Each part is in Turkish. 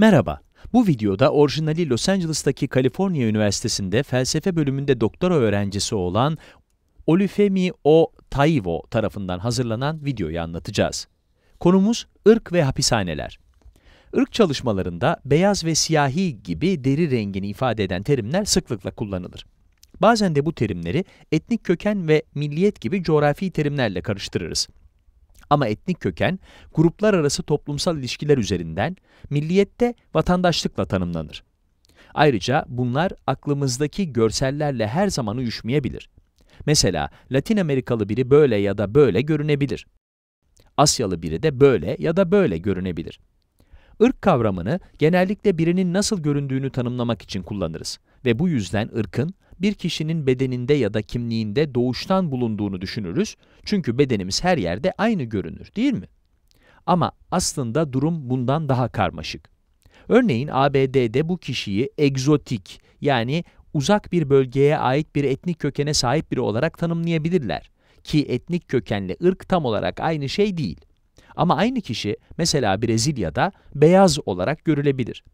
Merhaba, bu videoda orijinali Los Angeles'taki Kaliforniya Üniversitesi'nde felsefe bölümünde doktora öğrencisi olan Olufemi O. Taivo tarafından hazırlanan videoyu anlatacağız. Konumuz ırk ve hapishaneler. Irk çalışmalarında beyaz ve siyahi gibi deri rengini ifade eden terimler sıklıkla kullanılır. Bazen de bu terimleri etnik köken ve milliyet gibi coğrafi terimlerle karıştırırız. Ama etnik köken gruplar arası toplumsal ilişkiler üzerinden milliyette vatandaşlıkla tanımlanır. Ayrıca bunlar aklımızdaki görsellerle her zaman uyuşmayabilir. Mesela Latin Amerikalı biri böyle ya da böyle görünebilir. Asyalı biri de böyle ya da böyle görünebilir. Irk kavramını genellikle birinin nasıl göründüğünü tanımlamak için kullanırız ve bu yüzden ırkın bir kişinin bedeninde ya da kimliğinde doğuştan bulunduğunu düşünürüz. Çünkü bedenimiz her yerde aynı görünür değil mi? Ama aslında durum bundan daha karmaşık. Örneğin ABD'de bu kişiyi egzotik yani uzak bir bölgeye ait bir etnik kökene sahip biri olarak tanımlayabilirler. Ki etnik kökenle ırk tam olarak aynı şey değil. Ama aynı kişi mesela Brezilya'da beyaz olarak görülebilir.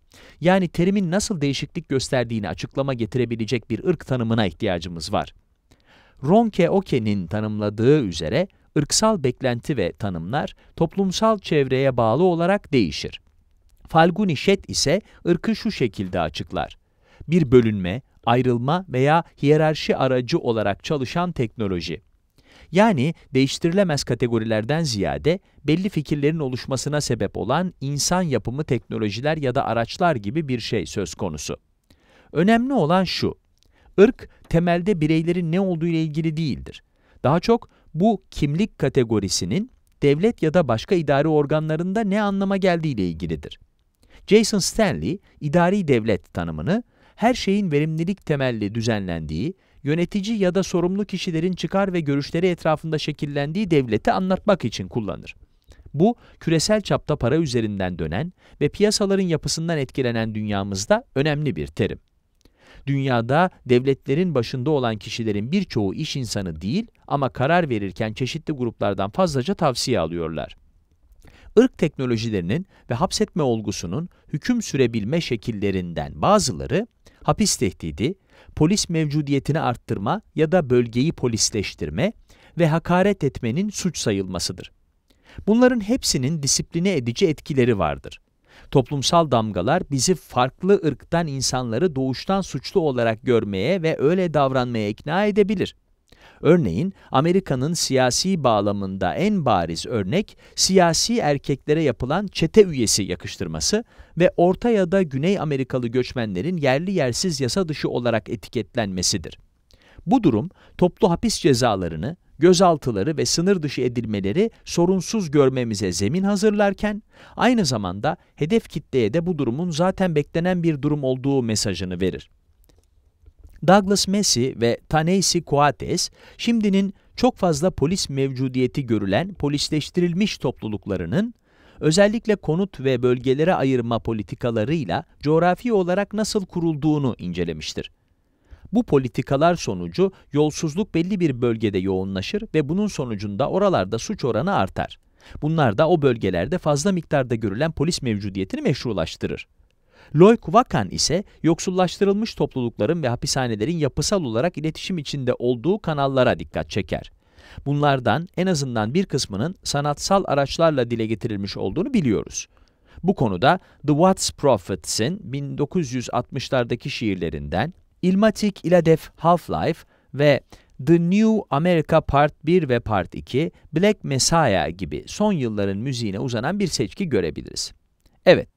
Yani terimin nasıl değişiklik gösterdiğini açıklama getirebilecek bir ırk tanımına ihtiyacımız var. Ronke Oke'nin tanımladığı üzere ırksal beklenti ve tanımlar toplumsal çevreye bağlı olarak değişir. Falguni Şet ise ırkı şu şekilde açıklar. Bir bölünme, ayrılma veya hiyerarşi aracı olarak çalışan teknoloji. Yani değiştirilemez kategorilerden ziyade belli fikirlerin oluşmasına sebep olan insan yapımı teknolojiler ya da araçlar gibi bir şey söz konusu. Önemli olan şu, ırk temelde bireylerin ne olduğu ile ilgili değildir. Daha çok bu kimlik kategorisinin devlet ya da başka idari organlarında ne anlama geldiği ile ilgilidir. Jason Stanley, idari devlet tanımını, her şeyin verimlilik temelli düzenlendiği yönetici ya da sorumlu kişilerin çıkar ve görüşleri etrafında şekillendiği devleti anlatmak için kullanır. Bu, küresel çapta para üzerinden dönen ve piyasaların yapısından etkilenen dünyamızda önemli bir terim. Dünyada devletlerin başında olan kişilerin birçoğu iş insanı değil ama karar verirken çeşitli gruplardan fazlaca tavsiye alıyorlar. Irk teknolojilerinin ve hapsetme olgusunun hüküm sürebilme şekillerinden bazıları hapis tehdidi, polis mevcudiyetini arttırma ya da bölgeyi polisleştirme ve hakaret etmenin suç sayılmasıdır. Bunların hepsinin disipline edici etkileri vardır. Toplumsal damgalar bizi farklı ırktan insanları doğuştan suçlu olarak görmeye ve öyle davranmaya ikna edebilir. Örneğin Amerika'nın siyasi bağlamında en bariz örnek siyasi erkeklere yapılan çete üyesi yakıştırması ve Orta ya da Güney Amerikalı göçmenlerin yerli yersiz yasa dışı olarak etiketlenmesidir. Bu durum toplu hapis cezalarını, gözaltıları ve sınır dışı edilmeleri sorunsuz görmemize zemin hazırlarken, aynı zamanda hedef kitleye de bu durumun zaten beklenen bir durum olduğu mesajını verir. Douglas Messi ve Taneysi Coates şimdinin çok fazla polis mevcudiyeti görülen polisleştirilmiş topluluklarının özellikle konut ve bölgelere ayırma politikalarıyla coğrafi olarak nasıl kurulduğunu incelemiştir. Bu politikalar sonucu yolsuzluk belli bir bölgede yoğunlaşır ve bunun sonucunda oralarda suç oranı artar. Bunlar da o bölgelerde fazla miktarda görülen polis mevcudiyetini meşrulaştırır. Loy Kuvakan ise yoksullaştırılmış toplulukların ve hapishanelerin yapısal olarak iletişim içinde olduğu kanallara dikkat çeker. Bunlardan en azından bir kısmının sanatsal araçlarla dile getirilmiş olduğunu biliyoruz. Bu konuda The Watts Prophets'in 1960'lardaki şiirlerinden Ilmatic Iladef Half-Life ve The New America Part 1 ve Part 2, Black Messiah gibi son yılların müziğine uzanan bir seçki görebiliriz. Evet,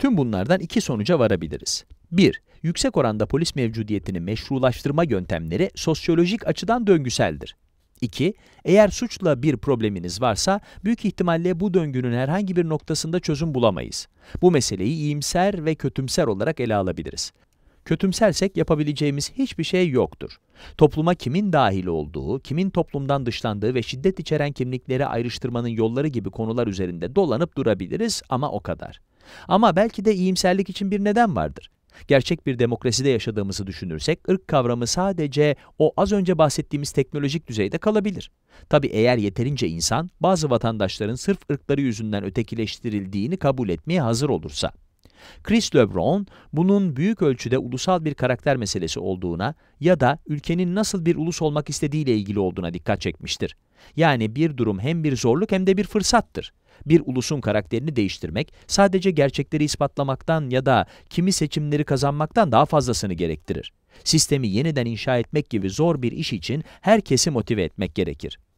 Tüm bunlardan iki sonuca varabiliriz. 1. Yüksek oranda polis mevcudiyetini meşrulaştırma yöntemleri sosyolojik açıdan döngüseldir. 2. Eğer suçla bir probleminiz varsa, büyük ihtimalle bu döngünün herhangi bir noktasında çözüm bulamayız. Bu meseleyi iyimser ve kötümser olarak ele alabiliriz. Kötümsersek yapabileceğimiz hiçbir şey yoktur. Topluma kimin dahil olduğu, kimin toplumdan dışlandığı ve şiddet içeren kimlikleri ayrıştırmanın yolları gibi konular üzerinde dolanıp durabiliriz ama o kadar. Ama belki de iyimserlik için bir neden vardır. Gerçek bir demokraside yaşadığımızı düşünürsek ırk kavramı sadece o az önce bahsettiğimiz teknolojik düzeyde kalabilir. Tabi eğer yeterince insan bazı vatandaşların sırf ırkları yüzünden ötekileştirildiğini kabul etmeye hazır olursa. Chris LeBron bunun büyük ölçüde ulusal bir karakter meselesi olduğuna ya da ülkenin nasıl bir ulus olmak istediğiyle ilgili olduğuna dikkat çekmiştir. Yani bir durum hem bir zorluk hem de bir fırsattır bir ulusun karakterini değiştirmek sadece gerçekleri ispatlamaktan ya da kimi seçimleri kazanmaktan daha fazlasını gerektirir. Sistemi yeniden inşa etmek gibi zor bir iş için herkesi motive etmek gerekir.